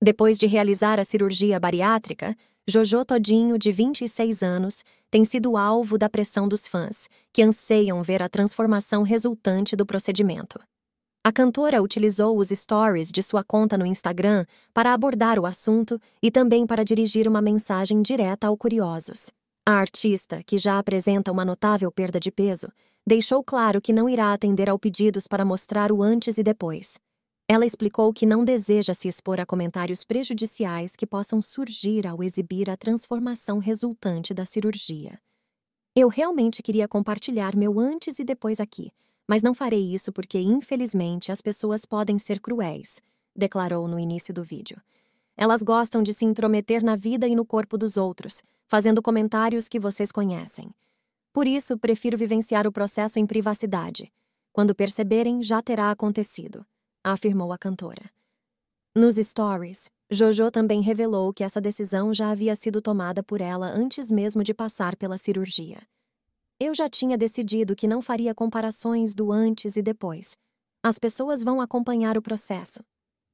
Depois de realizar a cirurgia bariátrica, Jojo Todinho, de 26 anos, tem sido alvo da pressão dos fãs, que anseiam ver a transformação resultante do procedimento. A cantora utilizou os stories de sua conta no Instagram para abordar o assunto e também para dirigir uma mensagem direta aos curiosos. A artista, que já apresenta uma notável perda de peso, deixou claro que não irá atender ao pedidos para mostrar o antes e depois. Ela explicou que não deseja se expor a comentários prejudiciais que possam surgir ao exibir a transformação resultante da cirurgia. Eu realmente queria compartilhar meu antes e depois aqui, mas não farei isso porque, infelizmente, as pessoas podem ser cruéis, declarou no início do vídeo. Elas gostam de se intrometer na vida e no corpo dos outros, fazendo comentários que vocês conhecem. Por isso, prefiro vivenciar o processo em privacidade. Quando perceberem, já terá acontecido, afirmou a cantora. Nos stories, Jojo também revelou que essa decisão já havia sido tomada por ela antes mesmo de passar pela cirurgia. Eu já tinha decidido que não faria comparações do antes e depois. As pessoas vão acompanhar o processo,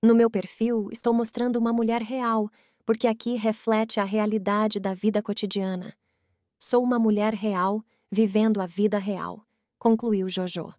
no meu perfil, estou mostrando uma mulher real, porque aqui reflete a realidade da vida cotidiana. Sou uma mulher real, vivendo a vida real, concluiu Jojo.